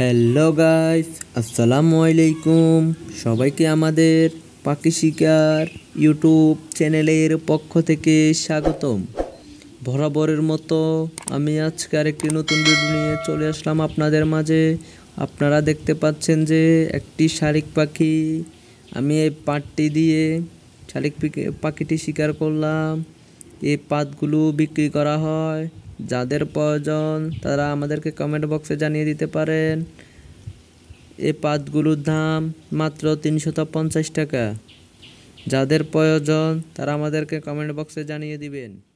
hello guys আসসালামু আলাইকুম সবাইকে আমাদের পাখি শিকার ইউটিউব চ্যানেলের পক্ষ থেকে স্বাগতম বরাবরের মতো আমি আজকে আরেকটি নতুন ভিডিও নিয়ে চলে আসলাম আপনাদের মাঝে আপনারা দেখতে পাচ্ছেন যে একটি শালিক পাখি আমি এই পাটটি দিয়ে শালিক পাখিটি শিকার করলাম এই পাতগুলো বিক্রি করা হয় যাদের প্রয়োজন তারা আমাদেরকে কমেন্ট বক্সে জানিয়ে দিতে পারেন এ পাতগুলোর দাম মাত্র তিনশত পঞ্চাশ টাকা যাদের প্রয়োজন তারা আমাদেরকে কমেন্ট বক্সে জানিয়ে দিবেন